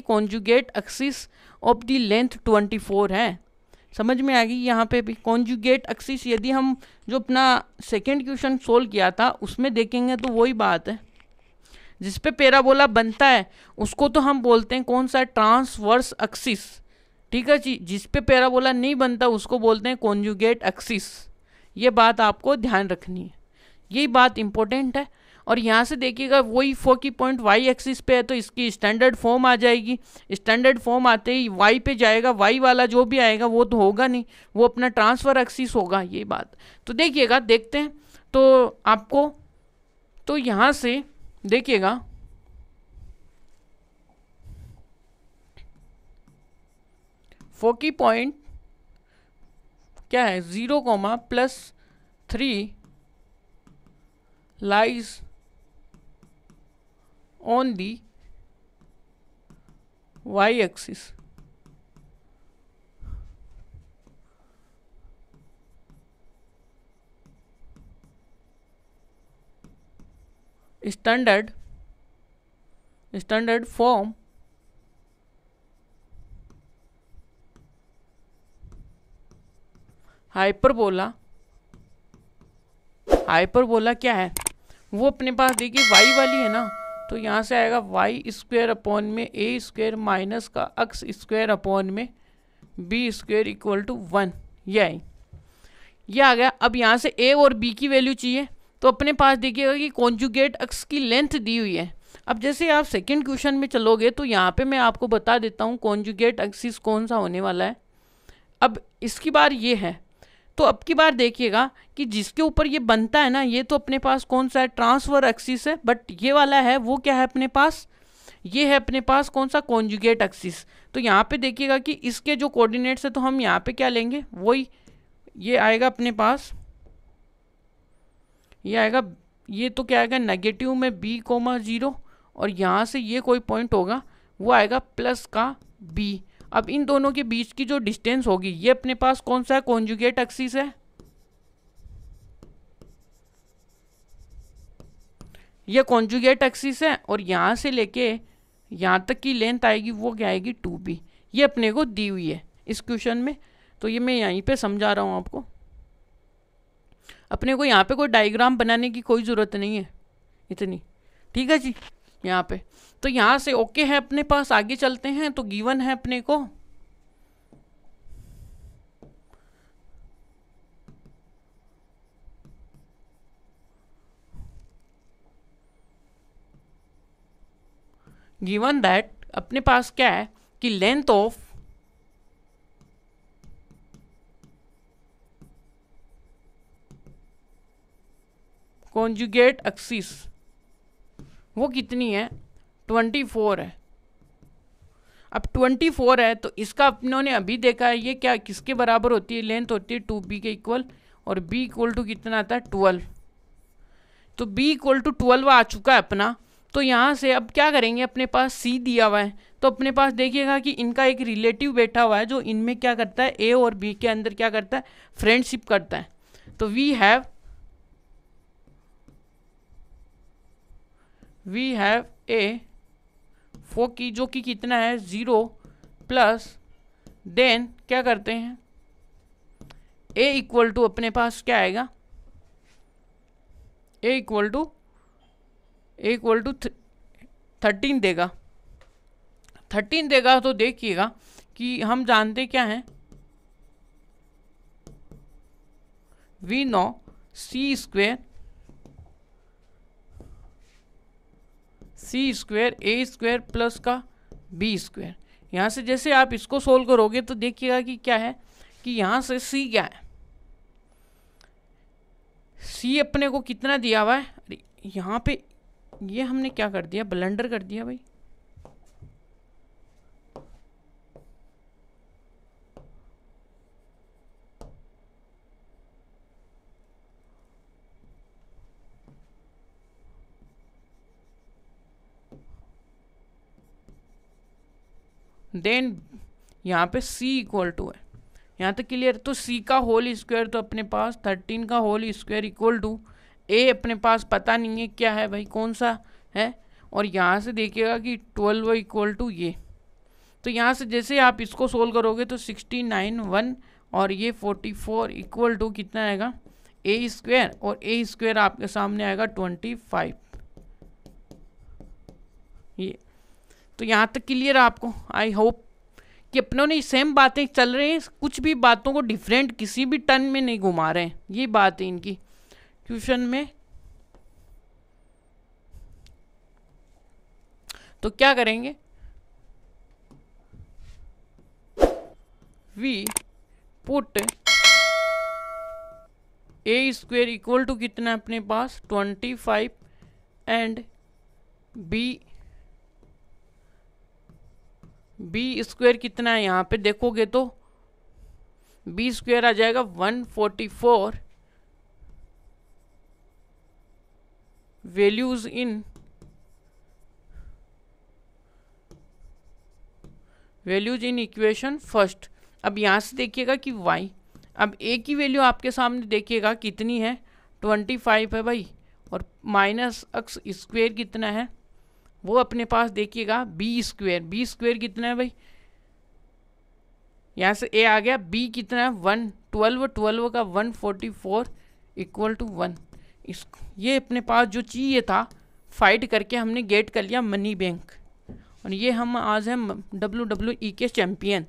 कि conjugate axis of the length 24 है समझ में आ गई यहाँ पे भी कॉन्जुगेट एक्सिस यदि हम जो अपना सेकेंड क्वेश्चन सोल्व किया था उसमें देखेंगे तो वही बात है जिस पे पेराबोला बनता है उसको तो हम बोलते हैं कौन सा ट्रांसवर्स एक्सिस ठीक है जी जिस पे पेराबोला नहीं बनता उसको बोलते हैं कॉन्जुगेट एक्सिस ये बात आपको ध्यान रखनी है यही बात इम्पोर्टेंट है और यहाँ से देखिएगा वही फोकी पॉइंट वाई एक्सिस पे है तो इसकी स्टैंडर्ड फॉर्म आ जाएगी स्टैंडर्ड फॉर्म आते ही वाई पे जाएगा वाई वाला जो भी आएगा वो तो होगा नहीं वो अपना ट्रांसफ़र एक्सिस होगा ये बात तो देखिएगा देखते हैं तो आपको तो यहाँ से देखिएगा फोकी पॉइंट क्या है zero comma plus three lies on the y axis standard standard form hyperbola hyperbola क्या है वो अपने पास देखिए वाई वाली है ना तो यहाँ से आएगा वाई स्क्वेयर अपॉन में ए स्क्वेयर माइनस का अक्स स्क्वेयर अपॉन में B square equal to one ये आई ये आ गया अब यहाँ से ए और बी की वैल्यू चाहिए तो अपने पास देखिएगा कि कॉन्जुगेट अक्स की लेंथ दी हुई है अब जैसे आप सेकेंड क्वेश्चन में चलोगे तो यहाँ पर मैं आपको बता देता हूँ कॉन्जुगेट अक्सिस कौन सा होने वाला है अब इसकी बार ये है तो अब की बार देखिएगा कि जिसके ऊपर ये बनता है ना ये तो अपने पास कौन सा है ट्रांसफर एक्सिस है बट ये वाला है वो क्या है अपने पास ये है अपने पास कौन सा कॉन्जुगेट एक्सिस तो यहाँ पे देखिएगा कि इसके जो कोऑर्डिनेट्स है तो हम यहाँ पे क्या लेंगे वही ये आएगा अपने पास ये आएगा ये तो क्या आएगा नेगेटिव में बी कोमा ज़ीरो और यहाँ से ये कोई पॉइंट होगा वो आएगा प्लस का बी अब इन दोनों के बीच की जो डिस्टेंस होगी ये अपने पास कौन सा है कॉन्जुगेट एक्सिस है ये कॉन्जुगेट एक्सिस है और यहाँ से लेके यहाँ तक की लेंथ आएगी वो क्या आएगी टू बी ये अपने को दी हुई है इस क्वेश्चन में तो ये मैं यहीं पे समझा रहा हूँ आपको अपने को यहाँ पे कोई डायग्राम बनाने की कोई ज़रूरत नहीं है इतनी ठीक है जी यहाँ पे तो यहाँ से ओके है अपने पास आगे चलते हैं तो गिवन है अपने को गिवन दैट अपने पास क्या है कि लेंथ ऑफ कॉन्जुगेट एक्सिस वो कितनी है ट्वेंटी फोर है अब ट्वेंटी फोर है तो इसका उन्होंने अभी देखा है ये क्या किसके बराबर होती है लेंथ होती है टू बी के इक्वल और बी इक्वल टू कितना आता है ट्वेल्व तो बी इक्वल टू ट्वेल्व आ चुका है अपना तो यहाँ से अब क्या करेंगे अपने पास सी दिया हुआ है तो अपने पास देखिएगा कि इनका एक रिलेटिव बैठा हुआ है जो इनमें क्या करता है ए और बी के अंदर क्या करता है फ्रेंडशिप करता है तो we have we have a foci जो कि कितना है ज़ीरो प्लस देन क्या करते हैं ए इक्वल टू अपने पास क्या आएगा A equal to A equal to thirteen देगा थर्टीन देगा तो देखिएगा कि हम जानते क्या हैं we know C square C square A square plus का बी स्क्वायर यहाँ से जैसे आप इसको सोल्व करोगे तो देखिएगा कि क्या है कि यहाँ से सी क्या है सी अपने को कितना दिया हुआ है अरे यहाँ पे ये हमने क्या कर दिया ब्लेंडर कर दिया भाई देन यहाँ पे c इक्वल टू है यहाँ तक क्लियर तो c का होल स्क्वायर तो अपने पास थर्टीन का whole square equal to A अपने पास पता नहीं है क्या है भाई कौन सा है और यहाँ से देखिएगा कि ट्वेल्व इक्वल टू ये तो यहाँ से जैसे आप इसको सोल्व करोगे तो सिक्सटी नाइन वन और ये फोर्टी फोर इक्वल टू कितना आएगा ए स्क्वायर और ए स्क्वायर आपके सामने आएगा ट्वेंटी फाइव ये तो यहाँ तक क्लियर है आपको आई होप कि अपनों ने सेम बातें चल रही हैं कुछ भी बातों को डिफरेंट किसी भी टर्न में नहीं घुमा रहे हैं ये बात है इनकी ट्यूशन में तो क्या करेंगे we put A square equal to कितना अपने पास twenty five and B B square कितना है यहाँ पे देखोगे तो बी स्क्वेयर आ जाएगा one forty four values in values in equation first अब यहाँ से देखिएगा कि वाई अब ए की वैल्यू आपके सामने देखिएगा कितनी है ट्वेंटी फाइव है भाई और माइनस अक्स स्क्वेयर कितना है वो अपने पास देखिएगा बी स्क्वेयर बी स्क्वेयर कितना है भाई यहाँ से ए आ गया बी कितना है वन ट्वेल्व ट्वेल्व का one forty four equal to one इस ये अपने पास जो चाहिए था फाइट करके हमने गेट कर लिया मनी बैंक और ये हम आज हैं डब्ल्यू डब्ल्यू ई के चैम्पियन